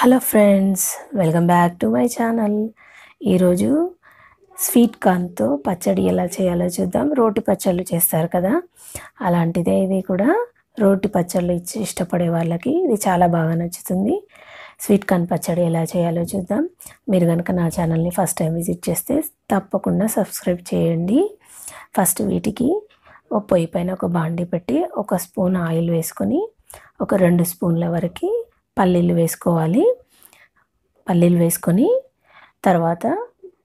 hello friends welcome back to my channel ఈరోజు sweet కార్న్తో పచ్చడి ఎలా చేయాలో చూద్దాం రోటి పచ్చళ్ళు చేస్తారు కదా అలాంటిదే ఇది కూడా రోటి పచ్చళ్ళు ఇచ్చి ఇష్టపడే వాళ్ళకి ఇది చాలా బాగా నచ్చుతుంది స్వీట్ కార్న్ పచ్చడి ఎలా చేయాలో చూద్దాం మీరు కనుక నా ఛానల్ని ఫస్ట్ టైం విజిట్ చేస్తే తప్పకుండా సబ్స్క్రైబ్ చేయండి ఫస్ట్ వీటికి ఒక పొయ్యి పైన ఒక బాండి పెట్టి ఒక స్పూన్ ఆయిల్ వేసుకొని ఒక రెండు స్పూన్ల వరకు పల్లీలు వేసుకోవాలి పల్లీలు వేసుకొని తర్వాత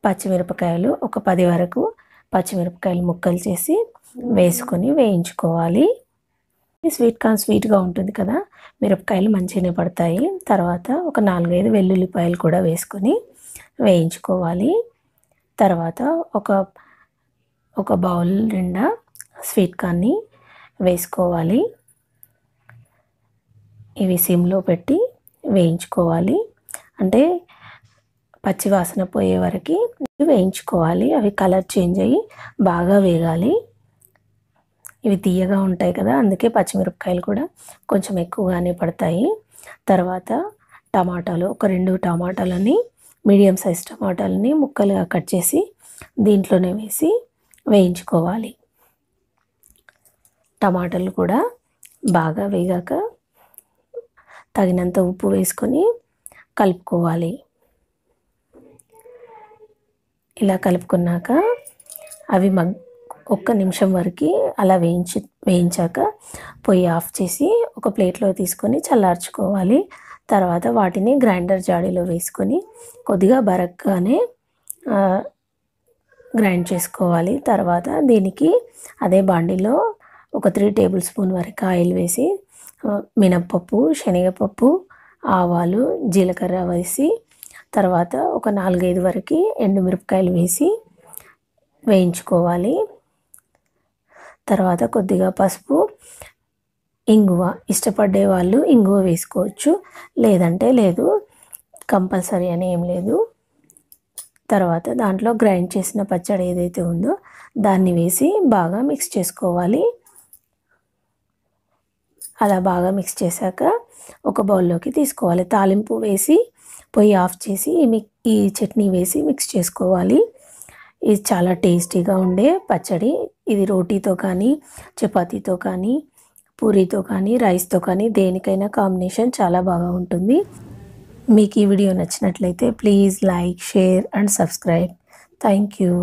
పచ్చిమిరపకాయలు ఒక పది వరకు పచ్చిమిరపకాయలు ముక్కలు చేసి వేసుకొని వేయించుకోవాలి స్వీట్ కార్న్ స్వీట్గా ఉంటుంది కదా మిరపకాయలు మంచిగానే పడతాయి తర్వాత ఒక నాలుగైదు వెల్లుల్లిపాయలు కూడా వేసుకొని వేయించుకోవాలి తర్వాత ఒక ఒక బౌల్ నిండా స్వీట్ కార్న్ని వేసుకోవాలి ఇవి సిమ్లో పెట్టి వేయించుకోవాలి అంటే పచ్చివాసన పోయే వరకు వేయించుకోవాలి అవి కలర్ చేంజ్ అయ్యి బాగా వేగాలి ఇవి తీయగా ఉంటాయి కదా అందుకే పచ్చిమిరపకాయలు కూడా కొంచెం ఎక్కువగానే పడతాయి తర్వాత టమాటాలు ఒక రెండు టమాటాలని మీడియం సైజ్ టమాటాలని ముక్కలుగా కట్ చేసి దీంట్లోనే వేసి వేయించుకోవాలి టమాటాలు కూడా బాగా వేగాక తగినంత ఉప్పు వేసుకొని కలుపుకోవాలి ఇలా కలుపుకున్నాక అవి మగ్ ఒక్క నిమిషం వరకు అలా వేయించి వేయించాక పొయ్యి ఆఫ్ చేసి ఒక ప్లేట్లో తీసుకొని చల్లార్చుకోవాలి తర్వాత వాటిని గ్రైండర్ జాడీలో వేసుకొని కొద్దిగా బరక్గానే గ్రైండ్ చేసుకోవాలి తర్వాత దీనికి అదే బాండిలో ఒక త్రీ టేబుల్ స్పూన్ వరకు ఆయిల్ వేసి మినప్పప్పు శనగపప్పు ఆవాలు జీలకర్ర వేసి తర్వాత ఒక నాలుగైదు వరకు ఎండుమిరపకాయలు వేసి వేయించుకోవాలి తర్వాత కొద్దిగా పసుపు ఇంగువ ఇష్టపడే వాళ్ళు ఇంగువ వేసుకోవచ్చు లేదంటే లేదు కంపల్సరీ అని ఏం లేదు తర్వాత దాంట్లో గ్రైండ్ చేసిన పచ్చడి ఏదైతే ఉందో దాన్ని వేసి బాగా మిక్స్ చేసుకోవాలి అలా బాగా మిక్స్ చేశాక ఒక బౌల్లోకి తీసుకోవాలి తాలింపు వేసి పొయ్యి ఆఫ్ చేసి ఈ చట్నీ వేసి మిక్స్ చేసుకోవాలి ఇది చాలా టేస్టీగా ఉండే పచ్చడి ఇది రోటీతో కానీ చపాతీతో కానీ పూరీతో కానీ రైస్తో కానీ దేనికైనా కాంబినేషన్ చాలా బాగా ఉంటుంది మీకు ఈ వీడియో నచ్చినట్లయితే please like share and subscribe thank you